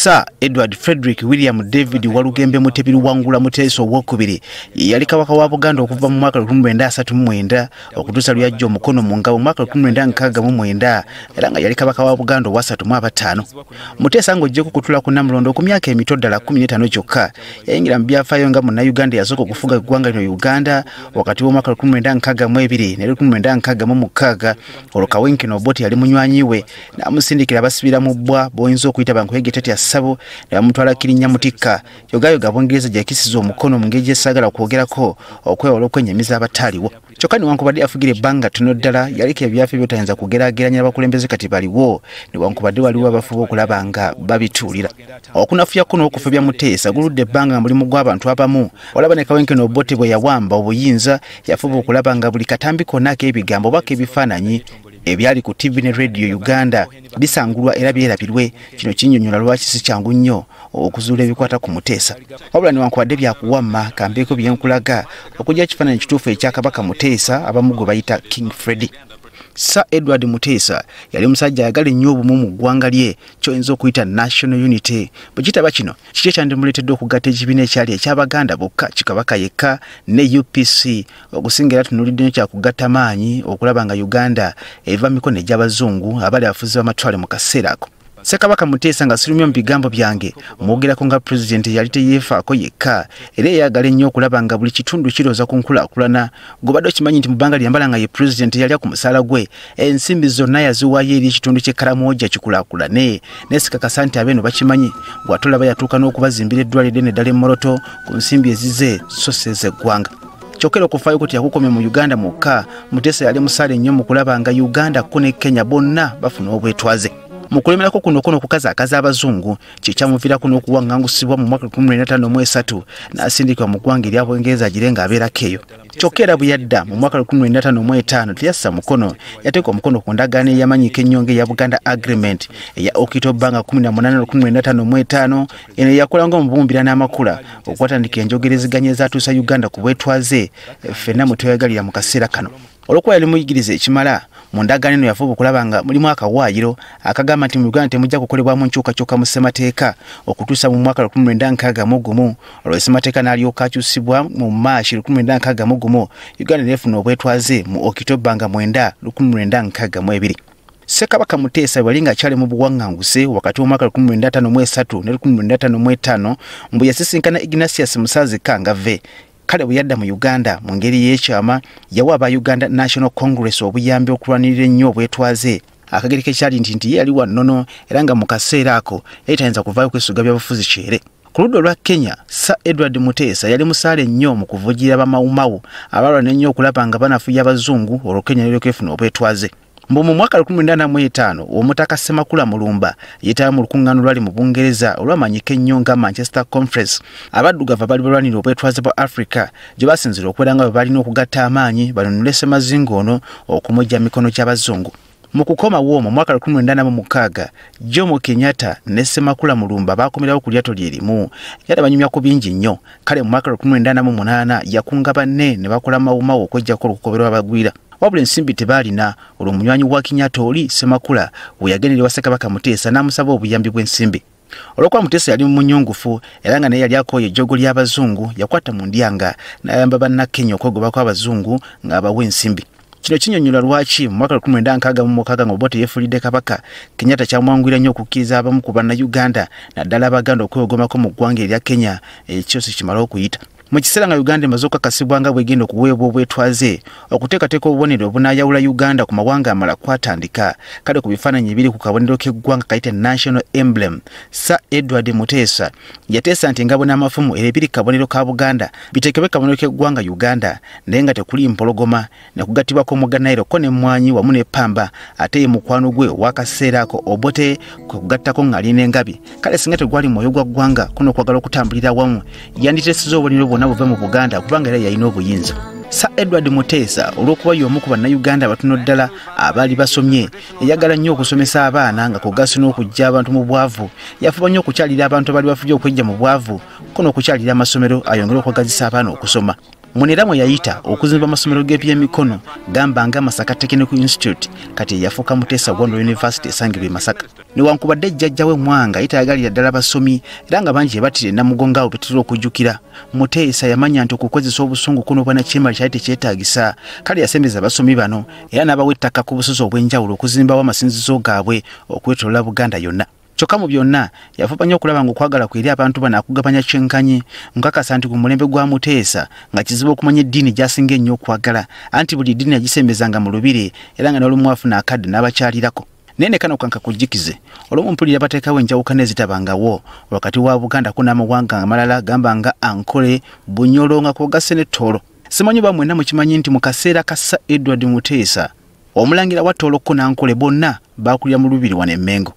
sir edward frederick william david walugembe mutebi Wangula Muteso Wokubiri yali kabaka wa buganda okuva mu mwaka 1939 okutuusa lweyajja omukono mu ngabo mu mwaka 1969 era nga yali kabaka wa buganda owasatu mu abataano muteesa ng'ogyeko kutula ku namulondo ku myaka emito ddala 15 kyokka yayingira mu byafaayo nga munnayuganda eyasooka okufuga eggwanga lino e uganda wakati wa w'omwaka 1962 ne 1966 olwo kawenkino obot yali munywanyi we n'amusindikira abasibira mu bbwa b'oyinza okuyita bankuyege tetya essabo ne bamutwala kirinya mutikka yogayoga abungereza gyeyakisiza omukono mu ngeri gyesaagala kwogerako okwewola okwenyamiza abataaliwo kyokka newankubadde afugira ebbanga tono ddala yaliko ebyafo ebyotalinza kugeraageranya n'abakulembeze kati baliwo newankubadde waliwo abafuba okulaba nga babituulira okunafuya kuno okufubya muteesa guludde ebbanga nga mulimu gw'abantu abamu olaba ne kawenkeno obote bwe yawamba obuyinza yafuba okulaba nga buli katambi konna ak'ebigambo oba ebyali ku tv ne radio uganda bisangulwa era byerabirwe kino kinyonyola lwaki si kyangu nnyo okuzuula ebikwata ku muteesa wabula newankubadde byakuwamma kambeeko byenkulaga okujja ekifaananyi kituufu ekyakabaka muteesa abamu gwe bayita king freddy sir edward muteesa yali omusajja ayagala nnyo obumu mu ggwanga lye kyoyinza okuyita national unity bwe kitaba kino kiki ekyandimuleeteddwe okugatta ekibiina ekyali ekyabaganda bokka kikabaka yekka ne upc okusinga era tunulidde nyo kyakugatta maanyi okulaba nga uganda eva mikono egy'abazungu abali afuzi bamatwale mu kaseera ako sekabaka muteesa ng'asulumya mu bigambo byange mwogerako nga pulezidenti yali teyeefaako yekka era eyagala ennyo okulaba nga buli kitundu kirooza ku nkulaakulana gobadde okimanyi nti mu bbanga lyambala nga ye pulezidenti yalya ku musaala gwe ensimbi zonna yaziwaayo eri ekitundu ky'ekkalamwojja kikulaakulane nesikakasa nti abeeno bakimanyi gwatolaba yatuuka n'okubazimbira eddwaliro eddene eddala e moroto ku nsimbi ezize so sezeeggwanga kyokera okufaayo kuti yakukomye mu uganda mukka muteesa yali musaale nnyo mu kulaba nga uganda ko ne kenya bonna bafuna obwetwaze ko kuno kuno akaza abazungu kyekyamuviirako n'okuwaŋŋangusibwa mu mwaka 1953 n'asindikibwa mu ggwanga erya bungereza gire ng'abeerako eyo kyokka era bwe yadda mu mwaka 1955 teyassa mukono yateeka omukono ku ya manyike nyonge ya buganda agreement ya okitoba nga 18 eno eyakola ng'omubumbira n'amakula na enjogera eziganya ezatuusa uganda ku bwetwaze ffenna mwe tweyagalira mu kaseera kano olwokuba yali muyigiriza ekimala mu ndagaano eno yafuba okulaba nga mulimu akawaayiro akagamba nti mu uganda temujja kukolebwamu nkyukakyuka mu ssemateeka okutuusa mu mwaka 1961 olwo essemateeka n'alyoka akyusibwa mu maashi 1961 uganda nefuna obwetwaze mu okitoba nga 9 sekabaka muteesa bwe yali ngaakyali mu buwaŋŋanguse wakati w'omwaka 953 ne 955 mbu yasisinkana ignasius musaazi e kangave kale bwe yadda mu uganda mu ngeri y'ekyama yawa aba uganda national congress obuyambi okulwanirira ennyo obwetwaze akagere kekyali nti nti ye yali wa nnono era nga mu kaseera ako yali tayinza kuvaayo okwesuga byabufuzi kyere ku ludda olwa kenya sa edward muteesa yali musaale nnyo mu kuvugira bamawumawu abalwana ennyo okulaba nga banafuya abazungu olwo kenya lyokefuna obwetwaze mbu mu mwaka 1985 omutaka semakula mulumba yetaba mu lukuŋŋaano lwali mu bungereza olwamanyika ennyo nga manchester conference abaddugava bali balwanira obwetwaze bwa africa gye basinzira okubeera nga bwe balina okugatta amaanyi banunule semazingo ono okumujja mikono gy'abazungu mu kukomawo omwo mwaka 1986 jomo kenyatta ne semakula mulumba baakomerawo ku lyato lye limu yada banyumya ku bingi nnyo kale mu mwaka 1988 yakunga banne ne bakola mawumawo okwejjako olukukoberwa bagwira wabula ensimbi tebaalina olwo omunywanyi wa kinyatta oli semakula we yagenerewa ssekabaka muteesa n'amusaba obuyambi bw'ensimbi olwokuba muteesa yali munyungufu era nga naye yali akoya ejjogo ly'abazungu yakwata mu ndyanga n'ayamba bannakenya okwegobako abazungu ng'abawa ensimbi kino kinyonyola lwaki mu mwaka 1966 nga obote teyefuulidde kabaka kenyatta kyamwanguyira nnyo okukkiriza abamu ku bannayuganda naddala abaganda okwegomako mu ggwanga erya kenya ekyo sikimala okuyita mu kiseera nga uganda emaze okukakasibwa nga bwegenda okuweebwa obwetwaze okuteekateeka obubonero obunayawula uganda ku mawanga amala kwatandika kale ku bifaananyi ebiri ku kabonero k'eggwanga kayita national emblem sa edward muteesa yateesa nti engabo n'amafumu era ebiri kabonero ka buganda biteekebwe kabonero k'eggwanga uganda naye nga tekuli mpologoma nekugattibwako omuganayiro ko nemmwanyi wamu nepamba ate ye mukwano gwe owakaseeraako obote kwe kugattako ng'alina engabi kale singa tegwali mwoyo gwa ggwanga kunookwagala okutambulira wamu yanditeesiza obubonero nabuve mu buganda kubanga era yalina obuyinza sa edward muteesa olw'okuba y'omu ku bannayuganda abatono ddala abaali basomye eyagala nnyo okusomesa abaana nga kugaso n'okujja abantu mu bwavu yafuba nnyo okukyalira abantu abaali bafubye okwejja mu bwavu ko n'okukyalira amasomero ayongere okwagazisa abaana okusoma muno era mwe yayita okuzimba amasomero g'ebyemikono gamba nga masaka technical institute kati yeyafuuka muteesa wondo university esangibwa e masaka newankubadde ejjajja we mwanga yitayagalira ddala basomi era nga bangi yebatira e namugongaawo betutera okujjukira muteesa yamanya nti okukozesa obusungu kunobwanakyemali kyali tekyetaagisa kale yasembeza abasomi bano era n'abawa ettaka ku busozi obw'enjawulo okuzimbawo amasinzizo gaabwe okwetolola buganda yonna kyokka mu byonna yafuba nnyo okulaba nga okwagala kweri abantu bano akugabanya kyenkanyi nkakasa nti ku mulembe gwa muteesa nga kizibu okumanya eddiini gyasinga ennyo okwagala anti buli ddiini yagisembezanga mu lubiri era nga n'olumwafuna akadde n'abakyalirako naye nekano kanka kujikize olwomu mpulira bateekawo enjawukana ezitabangawo wakati wa buganda ku n'amawanga amalala gamba nga ankole bunyolo nga kwogase ne ttolo simanyi ba mwenna mukimanyi nti mu kaseera kassa edward muteesa omulangira wa ttolo ko nankole bonna baakulya mu lubiri wano emmengo